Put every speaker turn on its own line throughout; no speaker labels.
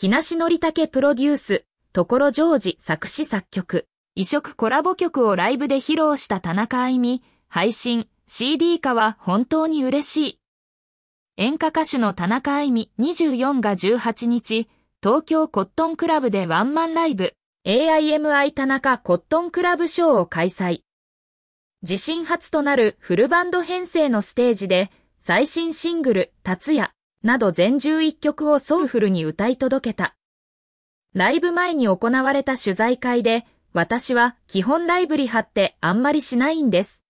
木梨憲武プロデュース、ところジョージ作詞作曲、異色コラボ曲をライブで披露した田中愛美、配信、CD 化は本当に嬉しい。演歌歌手の田中愛美24が18日、東京コットンクラブでワンマンライブ、AIMI 田中コットンクラブショーを開催。自身初となるフルバンド編成のステージで、最新シングル、達也、など全11曲をソウフルに歌い届けた。ライブ前に行われた取材会で、私は基本ライブリ貼ってあんまりしないんです。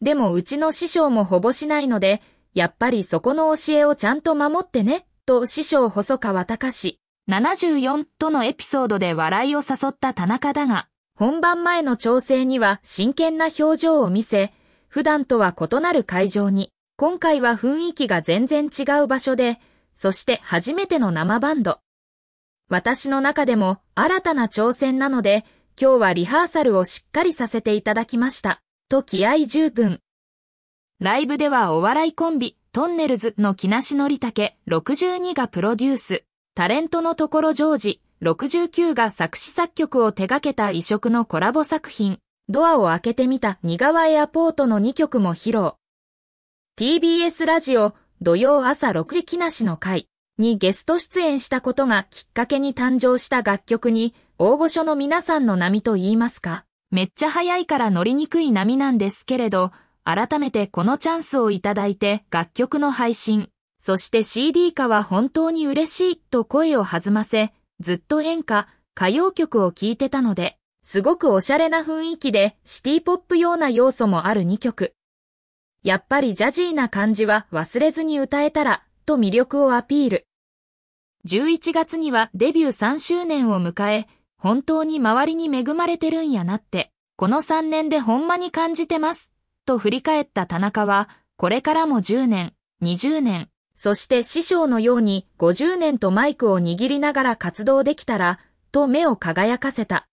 でもうちの師匠もほぼしないので、やっぱりそこの教えをちゃんと守ってね、と師匠細川隆74とのエピソードで笑いを誘った田中だが、本番前の調整には真剣な表情を見せ、普段とは異なる会場に今回は雰囲気が全然違う場所で、そして初めての生バンド。私の中でも新たな挑戦なので、今日はリハーサルをしっかりさせていただきました。と気合十分。ライブではお笑いコンビ、トンネルズの木梨のりたけ62がプロデュース、タレントのところジョージ69が作詞作曲を手掛けた異色のコラボ作品、ドアを開けてみた似顔絵アポートの2曲も披露。TBS ラジオ土曜朝6時木梨の会にゲスト出演したことがきっかけに誕生した楽曲に大御所の皆さんの波と言いますか、めっちゃ早いから乗りにくい波なんですけれど、改めてこのチャンスをいただいて楽曲の配信、そして CD 化は本当に嬉しいと声を弾ませ、ずっと演歌、歌謡曲を聴いてたので、すごくおしゃれな雰囲気でシティポップような要素もある2曲。やっぱりジャジーな感じは忘れずに歌えたら、と魅力をアピール。11月にはデビュー3周年を迎え、本当に周りに恵まれてるんやなって、この3年でほんまに感じてます、と振り返った田中は、これからも10年、20年、そして師匠のように50年とマイクを握りながら活動できたら、と目を輝かせた。